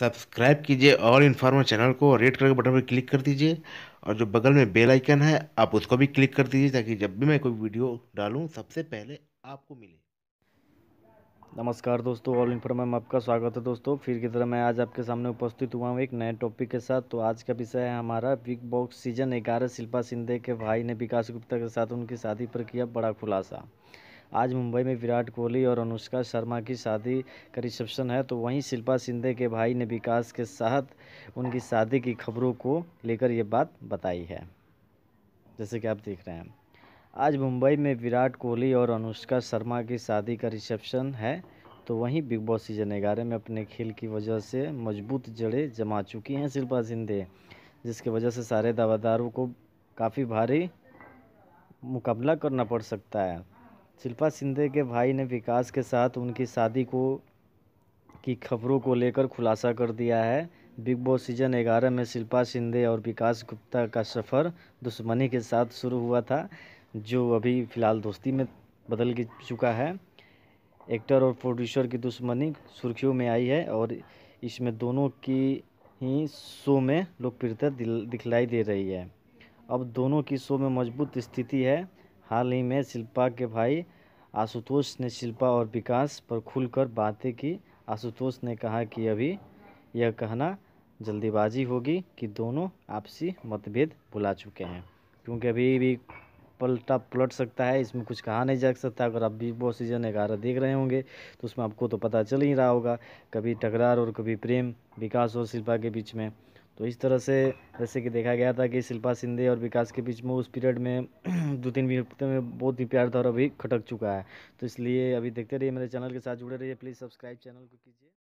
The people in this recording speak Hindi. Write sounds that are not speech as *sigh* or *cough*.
सब्सक्राइब कीजिए और इन्फॉर्मर चैनल को रेड कलर के बटन पर क्लिक कर दीजिए और जो बगल में बेल आइकन है आप उसको भी क्लिक कर दीजिए ताकि जब भी मैं कोई वीडियो डालूं सबसे पहले आपको मिले नमस्कार दोस्तों ऑल इन्फॉर्मर में आपका स्वागत है दोस्तों फिर की तरह मैं आज आपके सामने उपस्थित हुआ हूँ एक नए टॉपिक के साथ तो आज का विषय है हमारा बिग बॉक्स सीजन ग्यारह शिल्पा शिंदे के भाई ने विकास गुप्ता के साथ उनकी शादी पर किया बड़ा खुलासा आज मुंबई में विराट कोहली और अनुष्का शर्मा की शादी का रिसेप्शन है तो वहीं शिल्पा शिंदे के भाई ने विकास के साथ उनकी शादी की खबरों को लेकर ये बात बताई है जैसे कि आप देख रहे हैं आज मुंबई में विराट कोहली और अनुष्का शर्मा की शादी का रिसेप्शन है तो वहीं बिग बॉस सीजन ग्यारह में अपने खेल की वजह से मजबूत जड़ें जमा चुकी हैं शिल्पा शिंदे जिसकी वजह से सारे दावादारों को काफ़ी भारी मुकाबला करना पड़ सकता है शिल्पा शिंदे के भाई ने विकास के साथ उनकी शादी को की खबरों को लेकर खुलासा कर दिया है बिग बॉस सीजन 11 में शिल्पा शिंदे और विकास गुप्ता का सफ़र दुश्मनी के साथ शुरू हुआ था जो अभी फ़िलहाल दोस्ती में बदल चुका है एक्टर और प्रोड्यूसर की दुश्मनी सुर्खियों में आई है और इसमें दोनों की ही शो में लोकप्रियता दिखलाई दे रही है अब दोनों की शो में मजबूत स्थिति है हाल ही में शिल्पा के भाई आशुतोष ने शिल्पा और विकास पर खुलकर बातें की आशुतोष ने कहा कि अभी यह कहना जल्दीबाजी होगी कि दोनों आपसी मतभेद भुला चुके हैं क्योंकि अभी भी पलटा पलट सकता है इसमें कुछ कहा नहीं जा सकता अगर आप बिग बॉस सीजन ग्यारह देख रहे होंगे तो उसमें आपको तो पता चल ही रहा होगा कभी टकरार और कभी प्रेम विकास और शिल्पा के बीच में तो इस तरह से जैसे कि देखा गया था कि शिल्पा शिंदे और विकास के बीच में उस पीरियड में *clears throat* दो तीन हफ्ते में बहुत ही प्यार था और अभी खटक चुका है तो इसलिए अभी देखते रहिए मेरे चैनल के साथ जुड़े रहिए प्लीज़ सब्सक्राइब चैनल को कीजिए